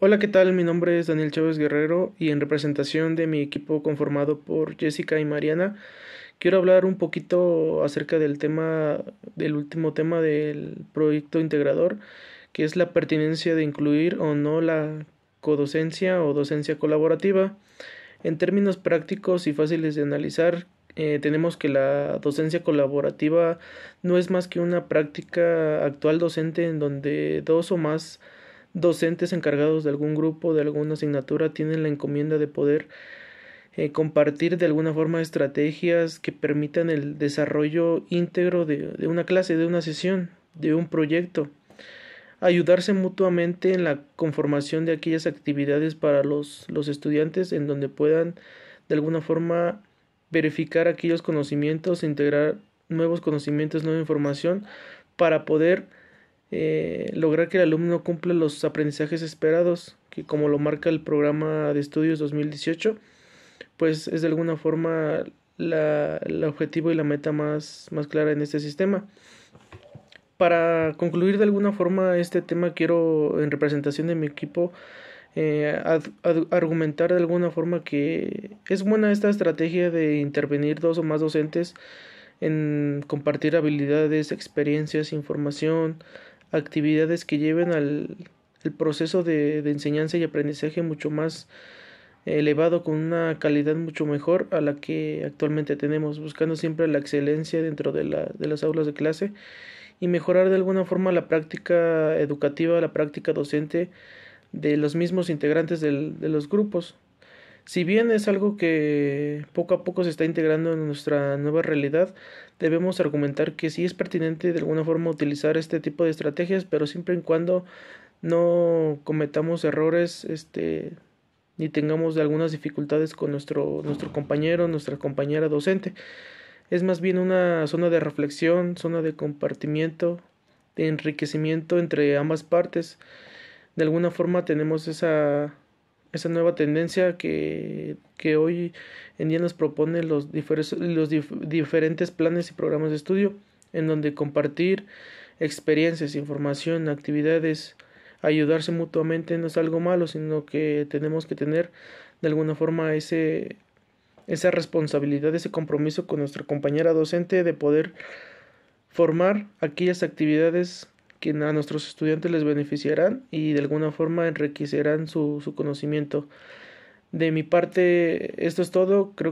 Hola, ¿qué tal? Mi nombre es Daniel Chávez Guerrero y en representación de mi equipo conformado por Jessica y Mariana, quiero hablar un poquito acerca del tema, del último tema del proyecto integrador, que es la pertinencia de incluir o no la codocencia o docencia colaborativa. En términos prácticos y fáciles de analizar, eh, tenemos que la docencia colaborativa no es más que una práctica actual docente en donde dos o más docentes encargados de algún grupo, de alguna asignatura, tienen la encomienda de poder eh, compartir de alguna forma estrategias que permitan el desarrollo íntegro de, una clase, de una sesión, de un proyecto ayudarse mutuamente en la conformación de aquellas actividades para los, los, estudiantes en donde puedan de alguna forma verificar aquellos conocimientos, integrar nuevos conocimientos, nueva información para poder eh, lograr que el alumno cumpla los aprendizajes esperados, que como lo marca el programa de estudios 2018, pues es de alguna forma la, el objetivo y la meta más, más clara en este sistema. Para concluir de alguna forma este tema, quiero, en representación de mi equipo, eh, argumentar de alguna forma que es buena esta estrategia de intervenir dos o más docentes en compartir habilidades, experiencias, información, actividades que lleven al el proceso de, de, enseñanza y aprendizaje mucho más elevado, con una calidad mucho mejor a la que actualmente tenemos, buscando siempre la excelencia dentro de, la, de las aulas de clase y mejorar de alguna forma la práctica educativa, la práctica docente de los mismos integrantes del, de los grupos. Si bien es algo que poco a poco se está integrando en nuestra nueva realidad, debemos argumentar que sí es pertinente de alguna forma utilizar este tipo de estrategias, pero siempre y cuando no cometamos errores este, ni tengamos algunas dificultades con nuestro, nuestro compañero, nuestra compañera docente. Es más bien una zona de reflexión, zona de compartimiento, de enriquecimiento entre ambas partes. De alguna forma tenemos esa esa nueva tendencia que, que, hoy en día nos propone los, los diferentes planes y programas de estudio, en donde compartir experiencias, información, actividades, ayudarse mutuamente no es algo malo, sino que tenemos que tener de alguna forma ese, esa responsabilidad, ese compromiso con nuestra compañera docente de poder formar aquellas actividades que a nuestros estudiantes les beneficiarán y de alguna forma enriquecerán su, conocimiento. De mi parte, esto es todo. Creo